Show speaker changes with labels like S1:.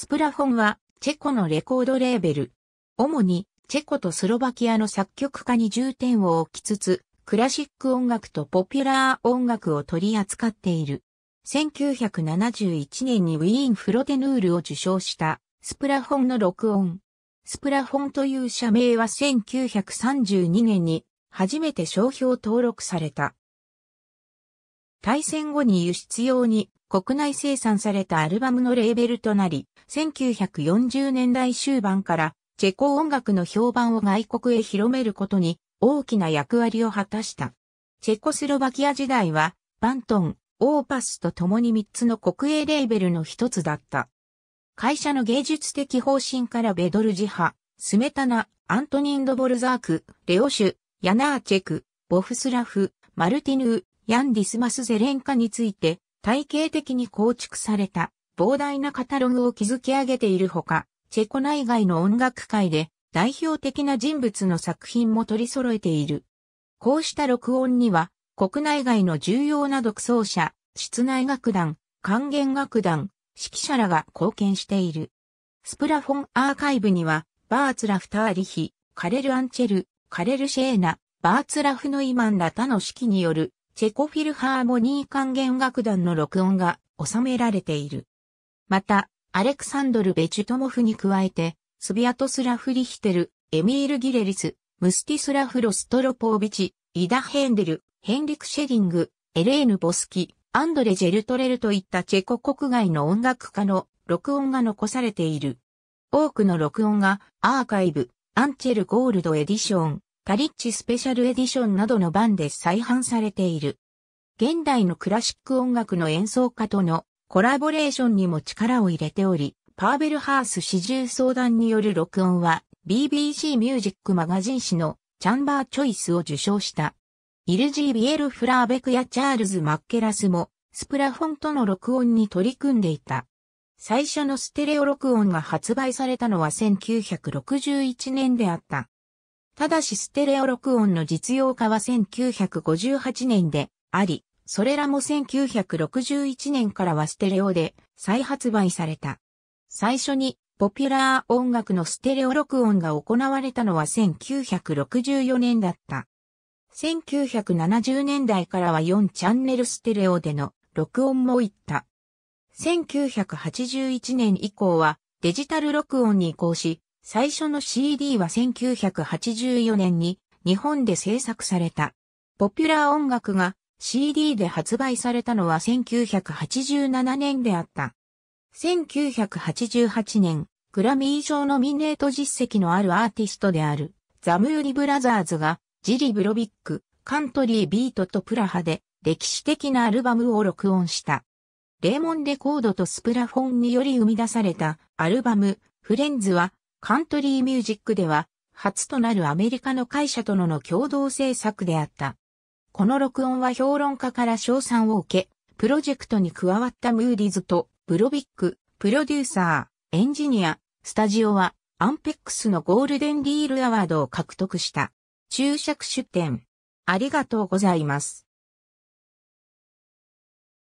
S1: スプラフォンはチェコのレコードレーベル。主にチェコとスロバキアの作曲家に重点を置きつつ、クラシック音楽とポピュラー音楽を取り扱っている。1971年にウィーン・フロテヌールを受賞したスプラフォンの録音。スプラフォンという社名は1932年に初めて商標登録された。対戦後に輸出用に国内生産されたアルバムのレーベルとなり、1940年代終盤からチェコ音楽の評判を外国へ広めることに大きな役割を果たした。チェコスロバキア時代は、バントン、オーパスと共に3つの国営レーベルの一つだった。会社の芸術的方針からベドルジハ、スメタナ、アントニンド・ボルザーク、レオシュ、ヤナーチェク、ボフスラフ、マルティヌー、ヤンディスマス・ゼレンカについて、体系的に構築された膨大なカタログを築き上げているほか、チェコ内外の音楽界で代表的な人物の作品も取り揃えている。こうした録音には、国内外の重要な独奏者、室内楽団、管弦楽団、指揮者らが貢献している。スプラフォンアーカイブには、バーツラフ・ターリヒ、カレル・アンチェル、カレル・シェーナ、バーツラフ・ノイマンら他の指揮によるチェコフィルハーモニー管弦楽団の録音が収められている。また、アレクサンドル・ベチュトモフに加えて、スビアトスラフ・リヒテル、エミール・ギレリス、ムスティスラフ・ロストロポービチ、イダ・ヘンデル、ヘンリク・シェディング、エレーヌ・ボスキ、アンドレ・ジェルトレルといったチェコ国外の音楽家の録音が残されている。多くの録音がアーカイブ、アンチェル・ゴールド・エディション、ガリッチスペシャルエディションなどの版で再販されている。現代のクラシック音楽の演奏家とのコラボレーションにも力を入れており、パーベルハース始終相談による録音は BBC ミュージックマガジン誌のチャンバーチョイスを受賞した。イルジー・ビエル・フラーベクやチャールズ・マッケラスもスプラフォンとの録音に取り組んでいた。最初のステレオ録音が発売されたのは1961年であった。ただしステレオ録音の実用化は1958年であり、それらも1961年からはステレオで再発売された。最初にポピュラー音楽のステレオ録音が行われたのは1964年だった。1970年代からは4チャンネルステレオでの録音もいった。1981年以降はデジタル録音に移行し、最初の CD は1984年に日本で制作された。ポピュラー音楽が CD で発売されたのは1987年であった。1988年、グラミー賞ノミネート実績のあるアーティストである、ザムーリブラザーズが、ジリ・ブロビック、カントリー・ビートとプラハで、歴史的なアルバムを録音した。レーモンレコードとスプラフォンにより生み出されたアルバム、フレンズは、カントリーミュージックでは、初となるアメリカの会社とのの共同制作であった。この録音は評論家から賞賛を受け、プロジェクトに加わったムーディズと、ブロビック、プロデューサー、エンジニア、スタジオは、アンペックスのゴールデンリールアワードを獲得した。注釈出展。ありがとうございます。